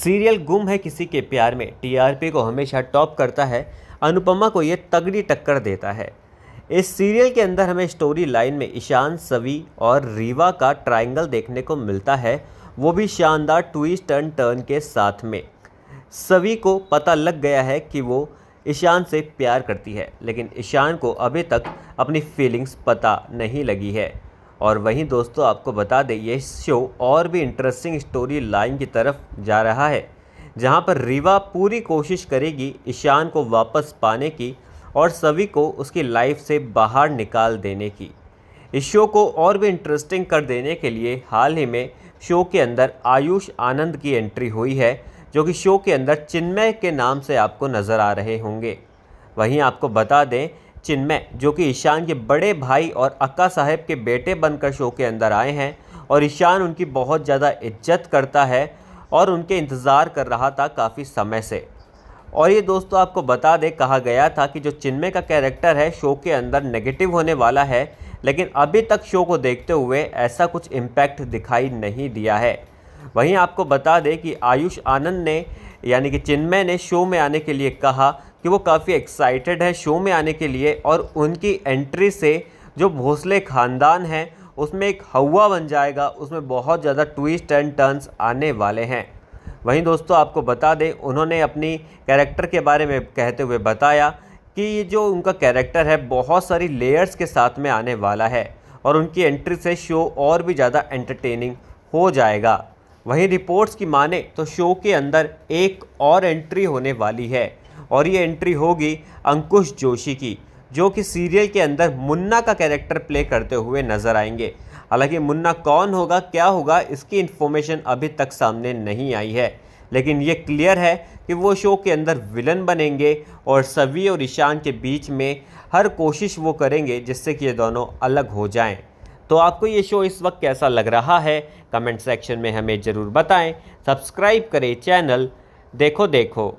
Serial गुम है किसी के प्यार में टीआरपी को हमेशा टॉप करता है अनुपमा को ये तगड़ी टक्कर देता है इस सीरियल के अंदर हमें स्टोरी लाइन में ईशान सवी और रीवा का ट्रायंगल देखने को मिलता है वो भी शानदार ट्विस्ट एंड टर्न के साथ में सवी को पता लग गया है कि वो ईशान से प्यार करती है लेकिन ईशान को अभी तक अपनी फीलिंग्स पता नहीं लगी है और वहीं दोस्तों आपको बता दें ये शो और भी इंटरेस्टिंग स्टोरी लाइन की तरफ जा रहा है जहां पर रीवा पूरी कोशिश करेगी ईशान को वापस पाने की और सभी को उसकी लाइफ से बाहर निकाल देने की इस शो को और भी इंटरेस्टिंग कर देने के लिए हाल ही में शो के अंदर आयुष आनंद की एंट्री हुई है जो कि शो के अंदर चिन्मय के नाम से आपको नज़र आ रहे होंगे वहीं आपको बता दें चिन्मय जो कि ईशान के बड़े भाई और अक्का साहेब के बेटे बनकर शो के अंदर आए हैं और ईशान उनकी बहुत ज़्यादा इज्जत करता है और उनके इंतज़ार कर रहा था काफ़ी समय से और ये दोस्तों आपको बता दें कहा गया था कि जो चिन्मय का कैरेक्टर है शो के अंदर नेगेटिव होने वाला है लेकिन अभी तक शो को देखते हुए ऐसा कुछ इम्पैक्ट दिखाई नहीं दिया है वहीं आपको बता दें कि आयुष आनंद ने यानी कि चिन्मय ने शो में आने के लिए कहा कि वो काफ़ी एक्साइटेड है शो में आने के लिए और उनकी एंट्री से जो भोसले ख़ानदान है उसमें एक हवा बन जाएगा उसमें बहुत ज़्यादा ट्विस्ट एंड टर्न्स आने वाले हैं वहीं दोस्तों आपको बता दें उन्होंने अपनी कैरेक्टर के बारे में कहते हुए बताया कि ये जो उनका कैरेक्टर है बहुत सारी लेयर्स के साथ में आने वाला है और उनकी एंट्री से शो और भी ज़्यादा एंटरटेनिंग हो जाएगा वहीं रिपोर्ट्स की माने तो शो के अंदर एक और एंट्री होने वाली है और ये एंट्री होगी अंकुश जोशी की जो कि सीरियल के अंदर मुन्ना का कैरेक्टर प्ले करते हुए नज़र आएंगे हालांकि मुन्ना कौन होगा क्या होगा इसकी इन्फॉर्मेशन अभी तक सामने नहीं आई है लेकिन ये क्लियर है कि वो शो के अंदर विलन बनेंगे और सवी और ईशान के बीच में हर कोशिश वो करेंगे जिससे कि ये दोनों अलग हो जाएं। तो आपको ये शो इस वक्त कैसा लग रहा है कमेंट सेक्शन में हमें ज़रूर बताएं सब्सक्राइब करें चैनल देखो देखो